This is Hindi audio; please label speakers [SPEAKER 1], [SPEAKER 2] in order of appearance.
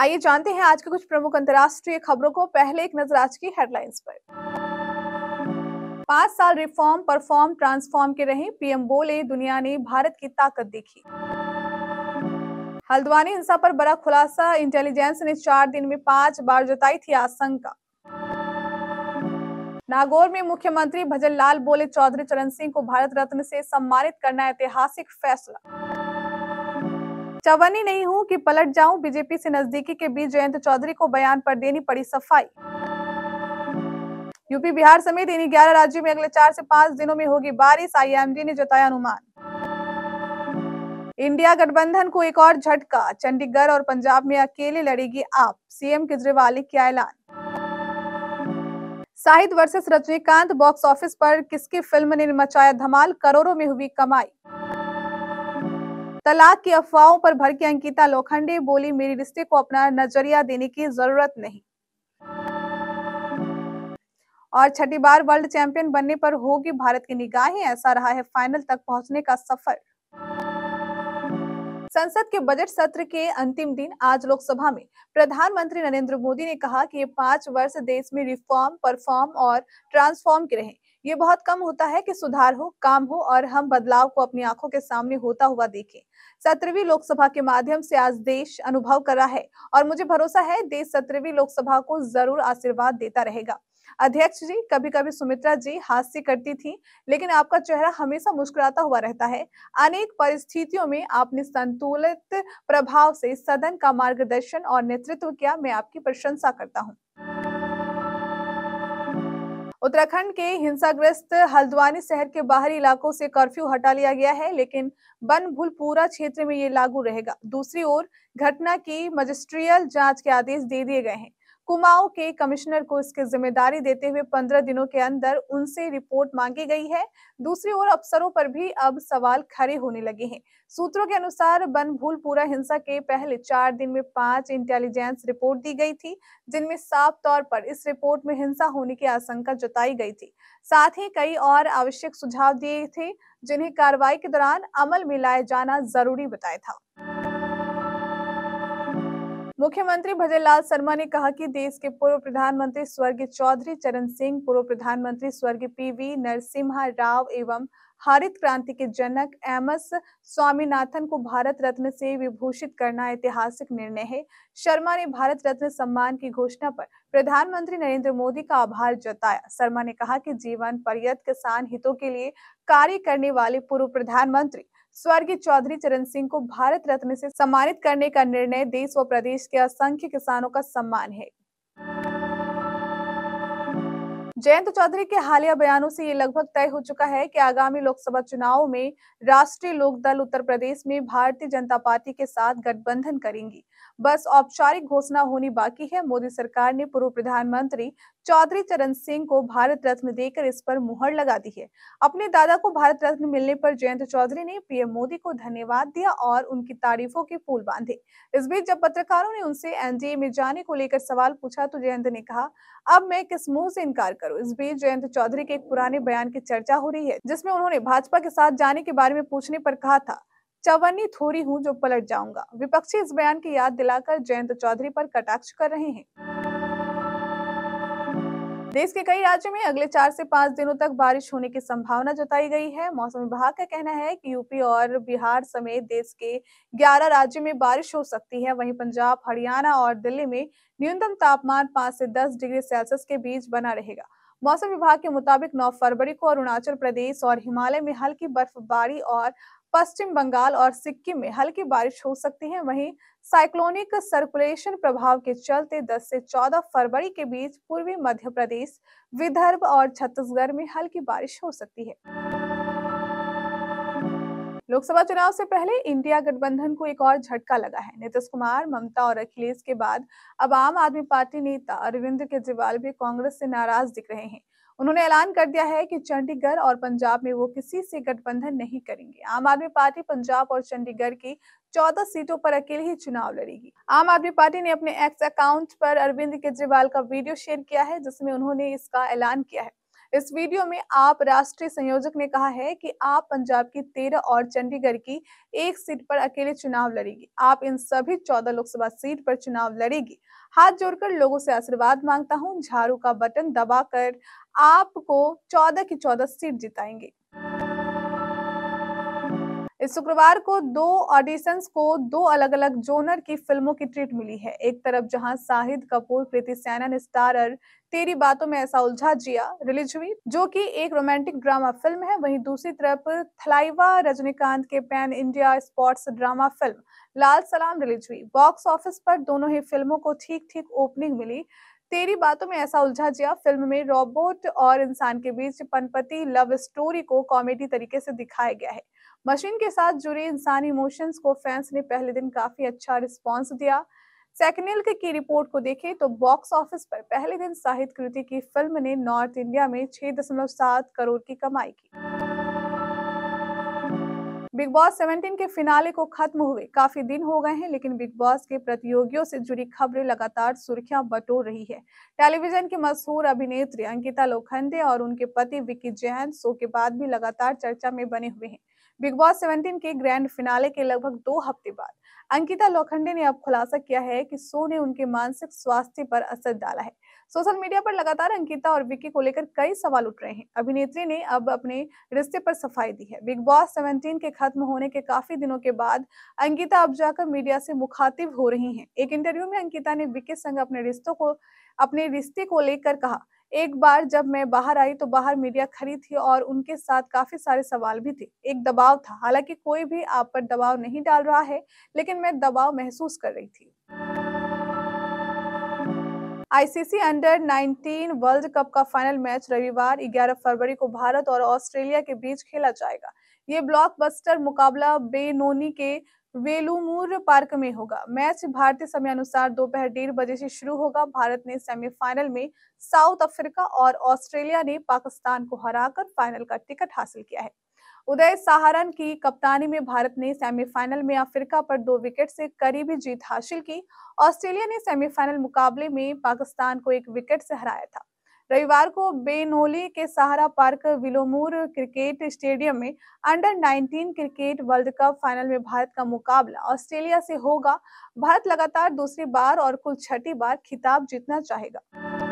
[SPEAKER 1] आइए जानते हैं आज के कुछ प्रमुख अंतर्राष्ट्रीय खबरों को पहले एक नजर आज की हेडलाइंस पर पांच साल रिफॉर्म परफॉर्म ट्रांसफॉर्म के रहे पीएम बोले दुनिया ने भारत की ताकत देखी हल्द्वानी हिंसा पर बड़ा खुलासा इंटेलिजेंस ने चार दिन में पांच बार जताई थी आशंका नागौर में मुख्यमंत्री भजन लाल बोले चौधरी चरण सिंह को भारत रत्न से सम्मानित करना ऐतिहासिक फैसला चवनी नहीं हूं कि पलट जाऊं बीजेपी से नजदीकी के बीच जयंत चौधरी को बयान पर देनी पड़ी सफाई यूपी बिहार समेत इन ग्यारह राज्यों में अगले चार से पांच दिनों में होगी बारिश आईएमडी ने जताया अनुमान इंडिया गठबंधन को एक और झटका चंडीगढ़ और पंजाब में अकेले लड़ेगी आप सीएम केजरीवाल ने किया ऐलान Shahid versus Rajinikanth box office पर किसकी फिल्म ने मचाया धमाल करोड़ों में हुई कमाई तलाक की अफवाहों पर भर के अंकिता लोखंडे बोली मेरी रिश्ते को अपना नजरिया देने की जरूरत नहीं और छठी बार वर्ल्ड चैंपियन बनने पर होगी भारत की निगाहें ऐसा रहा है फाइनल तक पहुंचने का सफर संसद के बजट सत्र के अंतिम दिन आज लोकसभा में प्रधानमंत्री नरेंद्र मोदी ने कहा कि ये पांच वर्ष देश में रिफॉर्म परफॉर्म और ट्रांसफॉर्म के रहे ये बहुत कम होता है कि सुधार हो काम हो और हम बदलाव को अपनी आंखों के सामने होता हुआ देखें सत्रहवीं लोकसभा के माध्यम से आज देश अनुभव कर रहा है और मुझे भरोसा है देश सत्रहवीं लोकसभा को जरूर आशीर्वाद देता रहेगा अध्यक्ष जी कभी कभी सुमित्रा जी हास्य करती थी लेकिन आपका चेहरा हमेशा मुस्कुराता हुआ रहता है अनेक परिस्थितियों में आपने संतुलित प्रभाव से सदन का मार्गदर्शन और नेतृत्व किया मैं आपकी प्रशंसा करता हूँ उत्तराखंड के हिंसाग्रस्त हल्द्वानी शहर के बाहरी इलाकों से कर्फ्यू हटा लिया गया है लेकिन बन भूलपुरा क्षेत्र में ये लागू रहेगा दूसरी ओर घटना की मजिस्ट्रियल जांच के आदेश दे दिए गए हैं कुमाऊं के कमिश्नर को इसकी जिम्मेदारी देते हुए पंद्रह दिनों के अंदर उनसे रिपोर्ट मांगी गई है दूसरी ओर अफसरों पर भी अब सवाल खड़े होने लगे हैं सूत्रों के अनुसार बन भूलपुरा हिंसा के पहले चार दिन में पांच इंटेलिजेंस रिपोर्ट दी गई थी जिनमें साफ तौर पर इस रिपोर्ट में हिंसा होने की आशंका जताई गई थी साथ ही कई और आवश्यक सुझाव दिए थे जिन्हें कार्रवाई के दौरान अमल में लाया जाना जरूरी बताया था मुख्यमंत्री भजनलाल शर्मा ने कहा कि देश के पूर्व प्रधानमंत्री स्वर्गीय चौधरी चरण सिंह पूर्व प्रधानमंत्री स्वर्गीय पीवी नरसिम्हा राव एवं हरित क्रांति के जनक एम एस स्वामीनाथन को भारत रत्न से विभूषित करना ऐतिहासिक निर्णय है शर्मा ने भारत रत्न सम्मान की घोषणा पर प्रधानमंत्री नरेंद्र मोदी का आभार जताया शर्मा ने कहा कि जीवन पर्यत किसान हितों के लिए कार्य करने वाले पूर्व प्रधानमंत्री स्वर्गीय चौधरी चरण सिंह को भारत रत्न से सम्मानित करने का निर्णय देश व प्रदेश के असंख्य किसानों का सम्मान है जयंत चौधरी के हालिया बयानों से ये लगभग तय हो चुका है कि आगामी लोकसभा चुनाव में राष्ट्रीय लोकदल उत्तर प्रदेश में भारतीय जनता पार्टी के साथ गठबंधन करेंगी बस औपचारिक घोषणा होनी बाकी है मोदी सरकार ने पूर्व प्रधानमंत्री चौधरी चरण सिंह को भारत रत्न देकर इस पर मुहर लगा दी है अपने दादा को भारत रत्न मिलने पर जयंत चौधरी ने पीएम मोदी को धन्यवाद दिया और उनकी तारीफों के फूल बांधे इस बीच जब पत्रकारों ने उनसे एनडीए में जाने को लेकर सवाल पूछा तो जयंत ने कहा अब मैं किस मुंह से इनकार कर करो इस बीच जयंत चौधरी के एक पुराने बयान की चर्चा हो रही है जिसमें उन्होंने भाजपा के साथ जाने के बारे में पूछने पर कहा था चवन्नी थोड़ी हूँ जो पलट जाऊंगा विपक्षी इस बयान की याद दिलाकर जयंत चौधरी पर कटाक्ष कर रहे हैं देश के कई राज्यों में अगले चार से पांच दिनों तक बारिश होने की संभावना जताई गई है मौसम विभाग का कहना है कि यूपी और बिहार समेत देश के 11 राज्यों में बारिश हो सकती है वहीं पंजाब हरियाणा और दिल्ली में न्यूनतम तापमान 5 से 10 डिग्री सेल्सियस के बीच बना रहेगा मौसम विभाग के मुताबिक 9 फरवरी को अरुणाचल प्रदेश और हिमालय में हल्की बर्फबारी और पश्चिम बंगाल और सिक्किम में हल्की बारिश हो सकती है वहीं साइक्लोनिक सर्कुलेशन प्रभाव के चलते 10 से 14 फरवरी के बीच पूर्वी मध्य प्रदेश विदर्भ और छत्तीसगढ़ में हल्की बारिश हो सकती है लोकसभा चुनाव से पहले इंडिया गठबंधन को एक और झटका लगा है नीतीश कुमार ममता और अखिलेश के बाद अब आम आदमी पार्टी नेता अरविंद केजरीवाल भी कांग्रेस से नाराज दिख रहे हैं उन्होंने ऐलान कर दिया है कि चंडीगढ़ और पंजाब में वो किसी से गठबंधन नहीं करेंगे आम आदमी पार्टी पंजाब और चंडीगढ़ की चौदह सीटों पर अकेले ही चुनाव लड़ेगी आम आदमी पार्टी ने अपने एक्स अकाउंट पर अरविंद केजरीवाल का वीडियो शेयर किया है जिसमें उन्होंने इसका ऐलान किया है इस वीडियो में आप राष्ट्रीय संयोजक ने कहा है कि आप पंजाब की तेरह और चंडीगढ़ की एक सीट पर अकेले चुनाव लड़ेगी आप इन सभी चौदह लोकसभा सीट पर चुनाव लड़ेगी हाथ जोड़कर लोगों से आशीर्वाद मांगता हूं झाड़ू का बटन दबाकर आपको चौदह की चौदह सीट जिताएंगे इस शुक्रवार को दो ऑडिशंस को दो अलग अलग जोनर की फिल्मों की ट्रीट मिली है एक तरफ जहां शाहिद कपूर प्रीति सैना ने स्टारर तेरी बातों में ऐसा उलझा जिया रिलीज हुई जो कि एक रोमांटिक ड्रामा फिल्म है वहीं दूसरी तरफ थलाइवा रजनीकांत के pan India sports drama film Lal Salaam release हुई बॉक्स ऑफिस पर दोनों ही फिल्मों को ठीक ठीक ओपनिंग मिली तेरी बातों में ऐसा उलझा जिया फिल्म में रोबोट और इंसान के बीच पनपति लव स्टोरी को कॉमेडी तरीके से दिखाया गया है मशीन के साथ जुड़े इंसानी इमोशंस को फैंस ने पहले दिन काफी अच्छा रिस्पॉन्स दिया सेकनिल की रिपोर्ट को देखें तो बॉक्स ऑफिस पर पहले दिन साहित्य कृति की फिल्म ने नॉर्थ इंडिया में छह करोड़ की कमाई की बिग बॉस 17 के फिनाले को खत्म हुए काफी दिन हो गए हैं लेकिन बिग बॉस के प्रतियोगियों से जुड़ी खबरें लगातार सुर्खियां बटोर रही है टेलीविजन की मशहूर अभिनेत्री अंकिता लोखंडे और उनके पति विकी जैन शो के बाद भी लगातार चर्चा में बने हुए हैं बिग बॉस सेवनटीन के ग्रैंड फिनाले के लगभग दो हफ्ते बाद अंकिता लोखंडे ने अब खुलासा किया है कि शो ने उनके मानसिक स्वास्थ्य पर असर डाला है सोशल मीडिया पर लगातार अंकिता और विक्की को लेकर कई सवाल उठ रहे हैं अभिनेत्री ने अब अपने रिश्ते पर सफाई दी है बिग बॉस सेवेंटीन के खत्म होने के काफी दिनों के बाद अंकिता अब जाकर मीडिया से मुखातिब हो रही हैं एक इंटरव्यू में अंकिता ने विक्की संग अपने रिश्तों को अपने रिश्ते को लेकर कहा एक बार जब मैं बाहर आई तो बाहर मीडिया खड़ी थी और उनके साथ काफी सारे सवाल भी थे एक दबाव था हालांकि कोई भी आप पर दबाव नहीं डाल रहा है लेकिन मैं दबाव महसूस कर रही थी आईसीसी अंडर 19 वर्ल्ड कप का फाइनल मैच रविवार 11 फरवरी को भारत और ऑस्ट्रेलिया के बीच खेला जाएगा ये ब्लॉकबस्टर मुकाबला बेनोनी के वेलूमूर पार्क में होगा मैच भारतीय समयानुसार दोपहर डेढ़ बजे से शुरू होगा भारत ने सेमीफाइनल में साउथ अफ्रीका और ऑस्ट्रेलिया ने पाकिस्तान को हराकर फाइनल का टिकट हासिल किया है उदय सहारन की कप्तानी में भारत ने सेमीफाइनल में अफ्रीका पर दो विकेट से करीबी जीत हासिल की ऑस्ट्रेलिया ने सेमीफाइनल मुकाबले में पाकिस्तान को एक विकेट से हराया था रविवार को बेनोली के Sahara park Willowmoore cricket stadium में under 19 cricket world cup final में भारत का मुकाबला ऑस्ट्रेलिया से होगा भारत लगातार दूसरी बार और कुल छठी बार खिताब जीतना चाहेगा